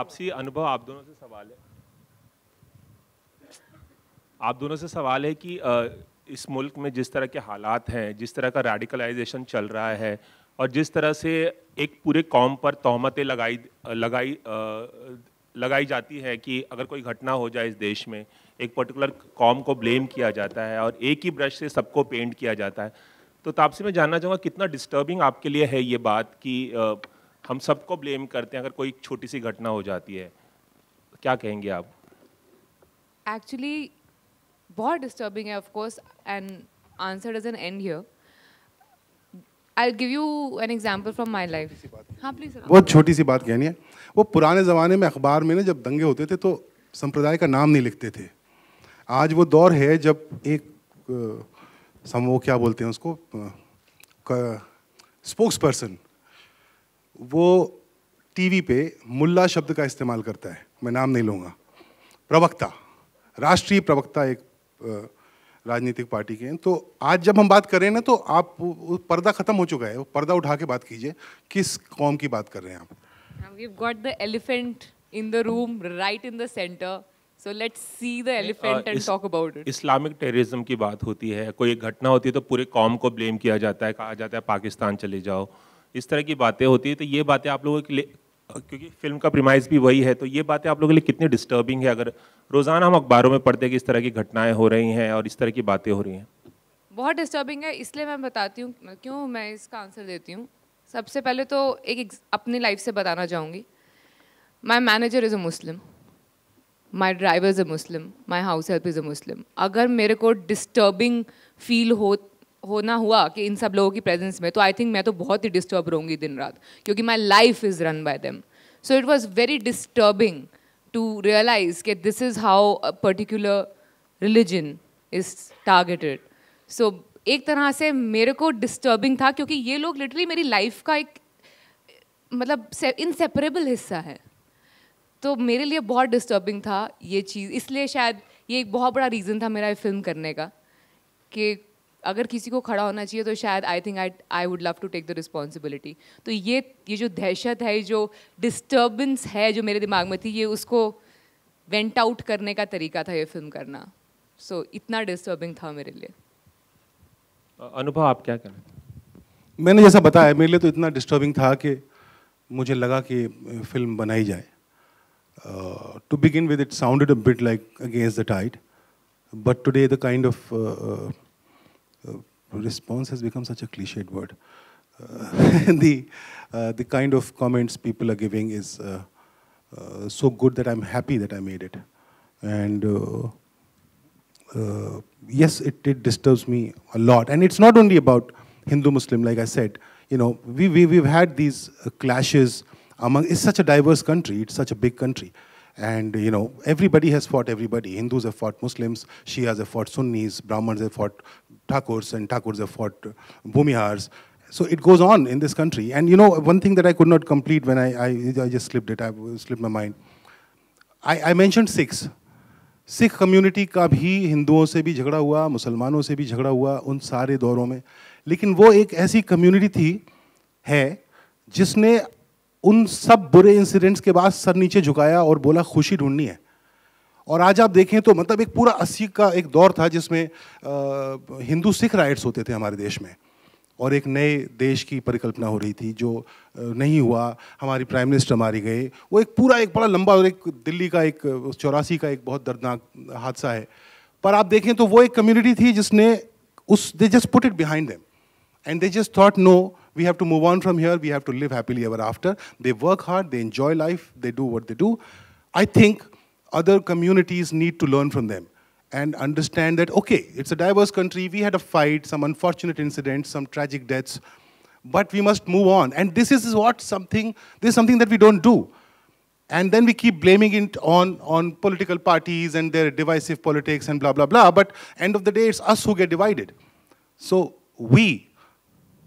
आपसी अनुभव आप दोनों से सवाल है आप दोनों से सवाल है कि इस मुल्क में जिस तरह के हालात हैं जिस तरह का रेडिकलाइजेशन चल रहा है और जिस तरह से एक पूरे कौम पर तोहमतें लगाई लगाई लगाई जाती है कि अगर कोई घटना हो जाए इस देश में एक पर्टिकुलर कौम को ब्लेम किया जाता है और एक ही ब्रश से सबको पेंट किया जाता है तो तापसी मैं जानना चाहूँगा कितना डिस्टर्बिंग आपके लिए है ये बात कि हम सबको ब्लेम करते हैं अगर कोई छोटी सी घटना हो जाती है क्या कहेंगे आप एक्चुअली बहुत डिस्टर्बिंग है of course and answer an and here I give you an example from my life हाँ प्लीज बहुत छोटी सी बात कहनी है वो पुराने ज़माने में अखबार में ना जब दंगे होते थे तो संप्रदाय का नाम नहीं लिखते थे आज वो दौर है जब एक सम वो क्या बोलते हैं उसको स्पोक्स पर्सन वो टीवी पे मुल्ला शब्द का इस्तेमाल करता है मैं नाम नहीं लूँगा प्रवक्ता राष्ट्रीय प्रवक्ता एक राजनीतिक पार्टी के हैं तो आज जब हम बात करें ना तो आप पर्दा ख़त्म हो चुका है पर्दा उठा के बात कीजिए किस कौम की बात कर रहे हैं आप we got the elephant in the room right in the centre so let's see the elephant and talk about it Islamic terrorism की बात होती है कोई घटना होती है तो पूरे कॉम को ब्लेम किया जाता है कहा जाता है पाकिस्तान चले जाओ इस तरह की बातें होती है तो ये बातें आप लोगों के लिए क्योंकि फिल्म का प्रिमाइज भी वही है तो ये बातें आप लोगों के लिए कितनी डिस्टर्बिंग है अगर रोज़ाना हम अखबारों में पढ़ते हैं कि इस तरह की घटनाएं हो रही हैं और इस तरह की बातें हो रही हैं बहुत डिस्टर्बिंग है इसलिए मैं बताती हूँ मतलब क्यों मैं इसका आंसर देती हूँ सबसे पहले तो एक, एक अपनी लाइफ से बताना चाहूँगी my manager is a Muslim my driver is a Muslim my house help is a Muslim अगर मेरे को डिस्टर्बिंग फील हो होना हुआ कि इन सब लोगों की प्रेजेंस में तो आई थिंक मैं तो बहुत ही डिस्टर्ब रहूँगी दिन रात क्योंकि my life is run by them so it was very disturbing to realise के this is how a particular religion is targeted so एक तरह से मेरे को डिस्टर्बिंग था क्योंकि ये लोग लिटरली मेरी लाइफ का एक मतलब इनसेपरेबल हिस्सा है तो मेरे लिए बहुत डिस्टर्बिंग था ये चीज़ इसलिए शायद ये एक बहुत बड़ा रीज़न था मेरा फिल्म करने का कि अगर किसी को खड़ा होना चाहिए तो शायद I think I I would love to take the responsibility तो ये ये जो दहशत है जो डिस्टर्बेंस है जो मेरे दिमाग में थी ये उसको वेंट आउट करने का तरीका था ये फिल्म करना सो so, इतना डिस्टर्बिंग था मेरे लिए अनुभव आप क्या करें मैंने जैसा बताया मेरे लिए तो इतना डिस्टर्बिंग था कि मुझे लगा कि फिल्म बनाई जाए to begin with it sounded a bit like against the tide but today the kind of Uh, response has become such a cliched word. Uh, the, uh, the kind of comments people are giving is so good that I'm happy that I made it. And uh, yes, it, it, disturbs me a lot. And it's not only about Hindu-Muslim, like I said. You know, we, we, we've had these uh, clashes among, it's such a diverse country, it's such a big country. And you know, everybody has fought everybody. Hindus have fought Muslims, Shias have fought Sunnis, Brahmins have fought Thakurs, and Thakurs have fought uh, Bhumihars. So it goes on in this country. And you know, one thing that I could not complete when I, I, I just slipped it, I slipped my mind. I, I mentioned six. Sikh community का भी हिंदुओं से भी झगड़ा हुआ मुसलमानों से भी झगड़ा हुआ उन सारे दौरों में लेकिन वो एक ऐसी community थी है जिसने उन सब बुरे इंसिडेंट्स के बाद सर नीचे झुकाया और बोला खुशी ढूंढनी है और आज आप देखें तो मतलब एक पूरा अस्सी का एक दौर था जिसमें हिंदू सिख राइट्स होते थे हमारे देश में और एक नए देश की परिकल्पना हो रही थी जो नहीं हुआ हमारी प्राइम मिनिस्टर मारी गए वो एक पूरा एक बड़ा लंबा और एक दिल्ली का एक चौरासी का एक बहुत दर्दनाक हादसा है पर आप देखें तो वो एक कम्युनिटी थी जिसने उस they just put it behind them and they just thought no we have to move on from here. We have to live happily ever after. They work hard, they enjoy life, they do what they do. I think other communities need to learn from them and understand that, okay, it's a diverse country. We had a fight, some unfortunate incidents, some tragic deaths, but we must move on. And this is what something, this is something that we don't do. And then we keep blaming it on, on political parties and their divisive politics and blah, blah, blah. But end of the day, it's us who get divided. So we,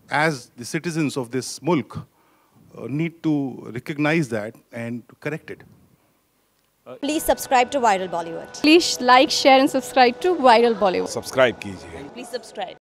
as the citizens of this mulk uh, need to recognize that and correct it. Please subscribe to Viral Bollywood. Please like, share and subscribe to Viral Bollywood. Subscribe Please subscribe.